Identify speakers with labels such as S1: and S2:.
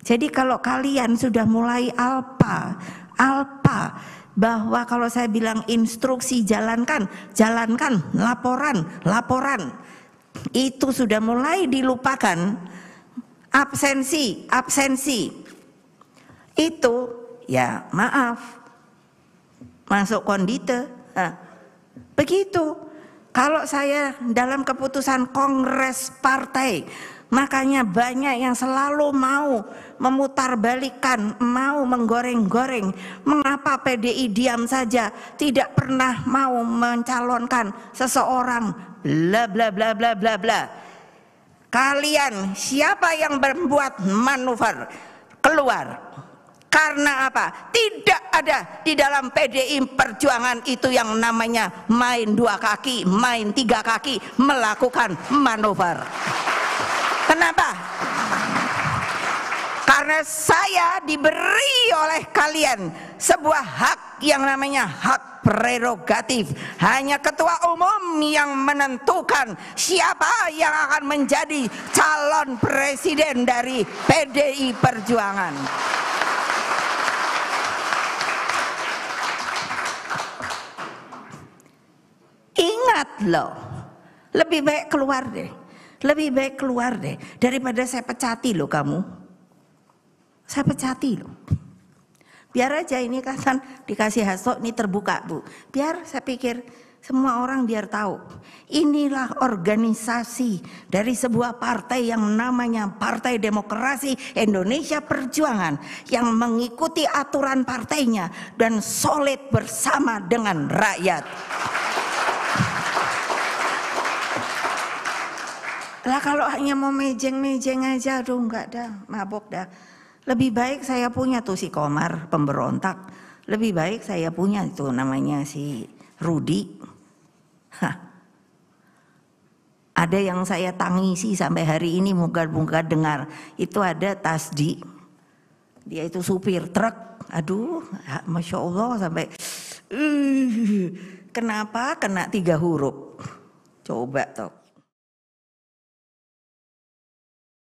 S1: Jadi kalau kalian sudah mulai alpa, alpa bahwa kalau saya bilang instruksi jalankan, jalankan, laporan, laporan itu sudah mulai dilupakan absensi, absensi. Itu ya maaf masuk kondite. Nah, begitu. Kalau saya dalam keputusan kongres partai Makanya banyak yang selalu mau memutarbalikan, mau menggoreng-goreng. Mengapa PDI diam saja, tidak pernah mau mencalonkan seseorang, bla bla bla bla bla bla. Kalian siapa yang membuat manuver keluar? Karena apa? Tidak ada di dalam PDI perjuangan itu yang namanya main dua kaki, main tiga kaki, melakukan manuver. Kenapa? Karena saya diberi oleh kalian sebuah hak yang namanya hak prerogatif. Hanya ketua umum yang menentukan siapa yang akan menjadi calon presiden dari PDI Perjuangan. Ingat loh, lebih baik keluar deh. Lebih baik keluar deh daripada saya pecati loh kamu. Saya pecati loh. Biar aja ini kasan dikasih hasok ini terbuka bu. Biar saya pikir semua orang biar tahu. Inilah organisasi dari sebuah partai yang namanya Partai Demokrasi Indonesia Perjuangan. Yang mengikuti aturan partainya dan solid bersama dengan rakyat. Lah kalau hanya mau mejeng-mejeng aja, aduh enggak dah, mabok dah. Lebih baik saya punya tuh si Komar pemberontak. Lebih baik saya punya itu namanya si Rudi. Ada yang saya tangisi sampai hari ini moga-moga dengar. Itu ada Tasdi. Dia itu supir truk. Aduh, Masya Allah sampai. Uh, kenapa kena tiga huruf? Coba toh